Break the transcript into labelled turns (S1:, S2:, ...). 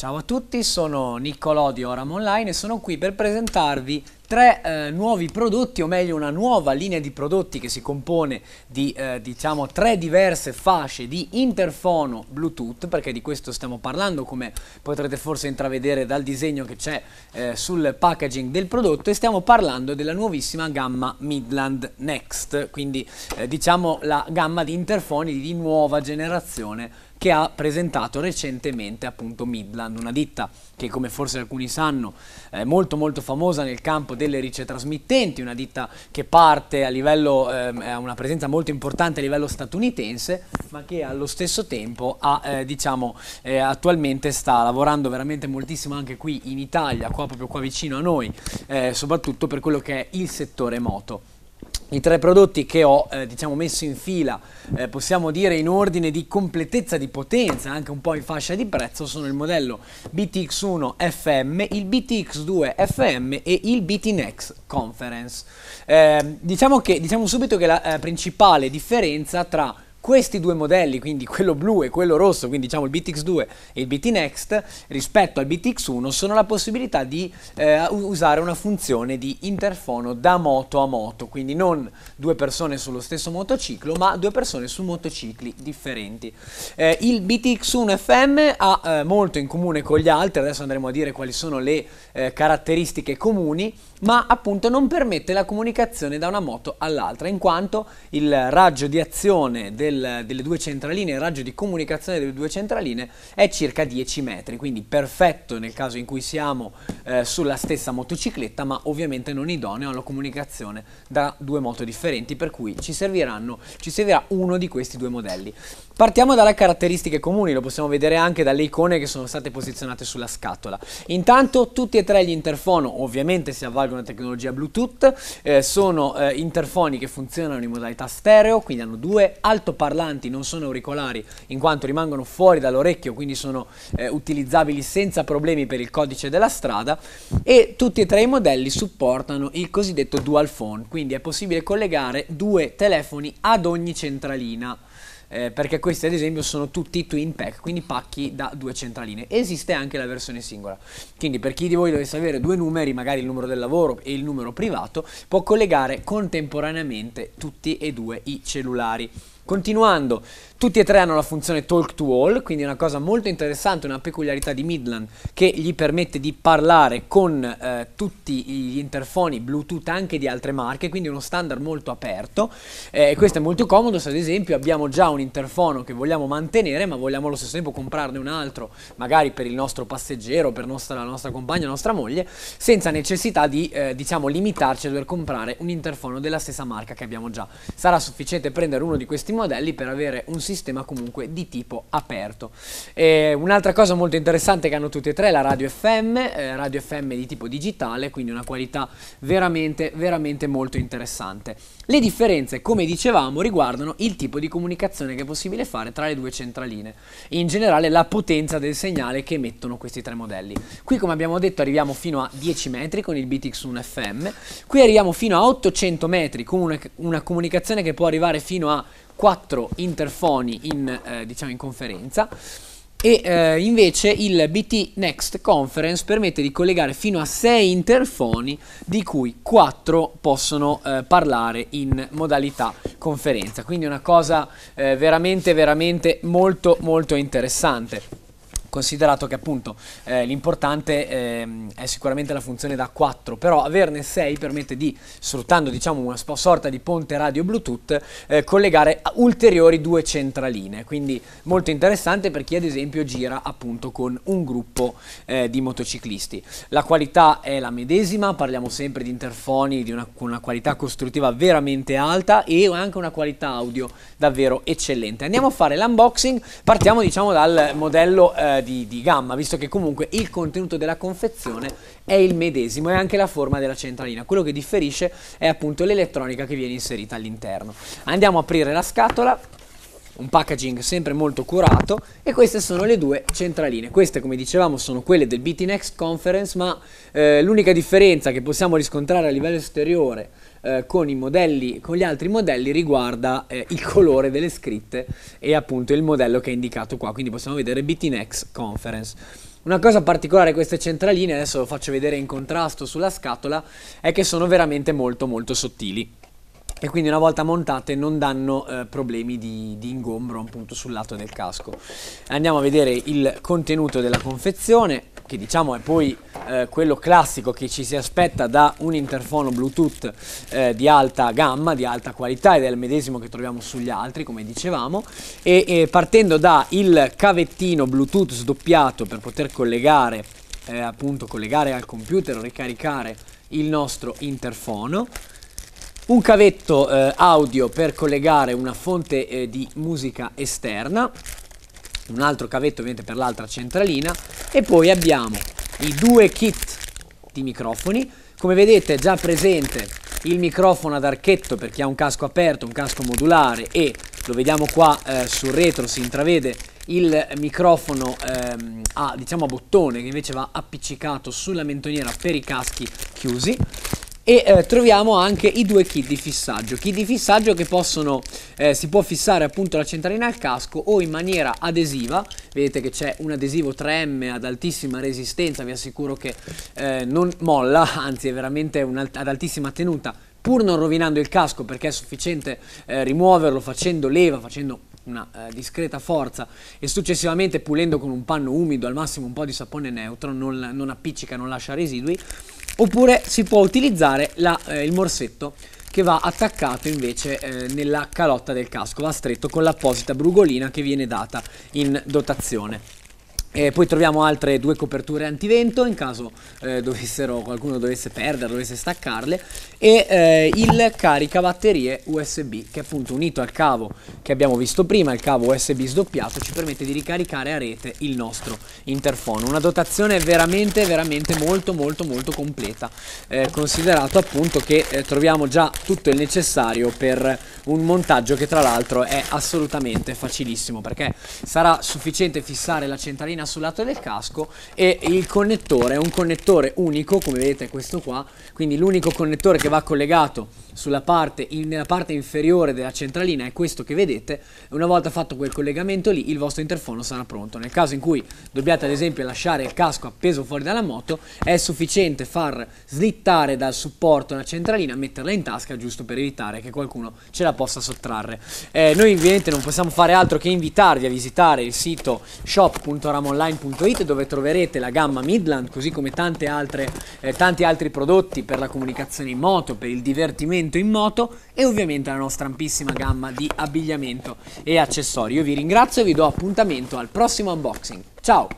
S1: Ciao a tutti, sono Niccolò di Oram Online e sono qui per presentarvi tre eh, nuovi prodotti, o meglio una nuova linea di prodotti che si compone di eh, diciamo tre diverse fasce di interfono Bluetooth, perché di questo stiamo parlando come potrete forse intravedere dal disegno che c'è eh, sul packaging del prodotto e stiamo parlando della nuovissima gamma Midland Next, quindi eh, diciamo la gamma di interfoni di nuova generazione che ha presentato recentemente appunto Midland, una ditta che come forse alcuni sanno è molto molto famosa nel campo delle ricetrasmittenti, una ditta che parte a livello, ehm, ha una presenza molto importante a livello statunitense, ma che allo stesso tempo ha, eh, diciamo, eh, attualmente sta lavorando veramente moltissimo anche qui in Italia, qua proprio qua vicino a noi, eh, soprattutto per quello che è il settore moto i tre prodotti che ho eh, diciamo messo in fila, eh, possiamo dire in ordine di completezza di potenza, anche un po' in fascia di prezzo, sono il modello BTX1 FM, il BTX2 FM e il BTNX Conference. Eh, diciamo, che, diciamo subito che la eh, principale differenza tra questi due modelli, quindi quello blu e quello rosso, quindi diciamo il BTX2 e il BT Next, rispetto al BTX1, sono la possibilità di eh, usare una funzione di interfono da moto a moto, quindi non due persone sullo stesso motociclo, ma due persone su motocicli differenti. Eh, il BTX1 FM ha eh, molto in comune con gli altri, adesso andremo a dire quali sono le eh, caratteristiche comuni, ma appunto non permette la comunicazione da una moto all'altra, in quanto il raggio di azione del del, delle due centraline, il raggio di comunicazione delle due centraline è circa 10 metri, quindi perfetto nel caso in cui siamo eh, sulla stessa motocicletta, ma ovviamente non idoneo alla comunicazione da due moto differenti, per cui ci, ci servirà uno di questi due modelli. Partiamo dalle caratteristiche comuni, lo possiamo vedere anche dalle icone che sono state posizionate sulla scatola. Intanto tutti e tre gli interfono ovviamente si avvalgono a tecnologia Bluetooth, eh, sono eh, interfoni che funzionano in modalità stereo, quindi hanno due alto parlanti, non sono auricolari, in quanto rimangono fuori dall'orecchio, quindi sono eh, utilizzabili senza problemi per il codice della strada e tutti e tre i modelli supportano il cosiddetto dual phone, quindi è possibile collegare due telefoni ad ogni centralina. Eh, perché questi ad esempio sono tutti twin pack, quindi pacchi da due centraline. Esiste anche la versione singola, quindi per chi di voi dovesse avere due numeri, magari il numero del lavoro e il numero privato, può collegare contemporaneamente tutti e due i cellulari. Continuando, tutti e tre hanno la funzione talk to all, quindi una cosa molto interessante, una peculiarità di Midland che gli permette di parlare con eh, tutti gli interfoni Bluetooth anche di altre marche, quindi uno standard molto aperto eh, questo è molto comodo se ad esempio abbiamo già un interfono che vogliamo mantenere ma vogliamo allo stesso tempo comprarne un altro, magari per il nostro passeggero, per nostra, la nostra compagna, la nostra moglie, senza necessità di eh, diciamo limitarci a dover comprare un interfono della stessa marca che abbiamo già. Sarà sufficiente prendere uno di questi modelli modelli per avere un sistema comunque di tipo aperto. Eh, un'altra cosa molto interessante che hanno tutte e tre è la radio FM, eh, radio FM di tipo digitale, quindi una qualità veramente, veramente molto interessante. Le differenze, come dicevamo, riguardano il tipo di comunicazione che è possibile fare tra le due centraline, in generale la potenza del segnale che emettono questi tre modelli. Qui, come abbiamo detto, arriviamo fino a 10 metri con il BTX1 FM, qui arriviamo fino a 800 metri con una, una comunicazione che può arrivare fino a 4 interfoni in, eh, diciamo in conferenza e eh, invece il BT Next Conference permette di collegare fino a 6 interfoni di cui 4 possono eh, parlare in modalità conferenza quindi una cosa eh, veramente veramente molto molto interessante considerato che appunto eh, l'importante eh, è sicuramente la funzione da 4, però averne 6 permette di, sfruttando diciamo una sorta di ponte radio Bluetooth, eh, collegare ulteriori due centraline, quindi molto interessante per chi ad esempio gira appunto con un gruppo eh, di motociclisti. La qualità è la medesima, parliamo sempre di interfoni di una, con una qualità costruttiva veramente alta e anche una qualità audio davvero eccellente. Andiamo a fare l'unboxing, partiamo diciamo dal modello eh, di, di, gamma, visto che comunque il contenuto della confezione è il medesimo e anche la forma della centralina. Quello che differisce è appunto l'elettronica che viene inserita all'interno. Andiamo a aprire la scatola un packaging sempre molto curato e queste sono le due centraline. Queste come dicevamo sono quelle del BT Next Conference ma eh, l'unica differenza che possiamo riscontrare a livello esteriore eh, con, modelli, con, gli altri modelli riguarda eh, il colore delle scritte e appunto il modello che è indicato qua, quindi possiamo vedere BT Next Conference. Una cosa particolare queste centraline, adesso lo faccio vedere in contrasto sulla scatola, è che sono veramente molto molto sottili e quindi una volta montate non danno eh, problemi di, di, ingombro appunto sul lato del casco. Andiamo a vedere il contenuto della confezione che diciamo è poi eh, quello classico che ci si aspetta da un interfono Bluetooth eh, di alta gamma, di alta qualità ed è il medesimo che troviamo sugli altri come dicevamo e, e partendo dal cavettino Bluetooth sdoppiato per poter collegare eh, appunto collegare al computer o ricaricare il nostro interfono un cavetto eh, audio per collegare una fonte eh, di musica esterna, un altro cavetto ovviamente per l'altra centralina e poi abbiamo i due kit di microfoni, come vedete è già presente il microfono ad archetto per chi ha un casco aperto, un casco modulare e lo vediamo qua eh, sul retro si intravede il microfono ehm, a, diciamo, a bottone che invece va appiccicato sulla mentoniera per i caschi chiusi e eh, troviamo anche i due kit di fissaggio kit di fissaggio che possono eh, si può fissare appunto la centralina al casco o in maniera adesiva vedete che c'è un adesivo 3M ad altissima resistenza vi assicuro che eh, non molla anzi è veramente ad altissima tenuta pur non rovinando il casco perché è sufficiente eh, rimuoverlo facendo leva facendo una eh, discreta forza e successivamente pulendo con un panno umido al massimo un po' di sapone neutro non, non appiccica non lascia residui oppure si può utilizzare la, eh, il morsetto che va attaccato invece eh, nella calotta del casco, va stretto con l'apposita brugolina che viene data in dotazione. E poi troviamo altre due coperture antivento in caso eh, dovessero, qualcuno dovesse perdere, dovesse staccarle e eh, il caricabatterie USB che appunto unito al cavo che abbiamo visto prima, il cavo USB sdoppiato ci permette di ricaricare a rete il nostro interfono. Una dotazione veramente veramente molto molto molto completa eh, considerato appunto che eh, troviamo già tutto il necessario per un montaggio che tra l'altro è assolutamente facilissimo perché sarà sufficiente fissare la centralina appena sul lato del casco e il connettore è un connettore unico, come vedete questo qua, quindi l'unico connettore che va collegato sulla parte, in, nella parte inferiore della centralina è questo che vedete, una volta fatto quel collegamento lì il vostro interfono sarà pronto, nel caso in cui dobbiate ad esempio lasciare il casco appeso fuori dalla moto è sufficiente far slittare dal supporto la centralina, metterla in tasca giusto per evitare che qualcuno ce la possa sottrarre. Eh, noi ovviamente non possiamo fare altro che invitarvi a visitare il sito shop.ramon online.it dove troverete la gamma Midland così come altre, eh, tanti altri prodotti per la comunicazione in moto, per il divertimento in moto e ovviamente la nostra ampissima gamma di abbigliamento e accessori. Io vi ringrazio e vi do appuntamento al prossimo unboxing. Ciao!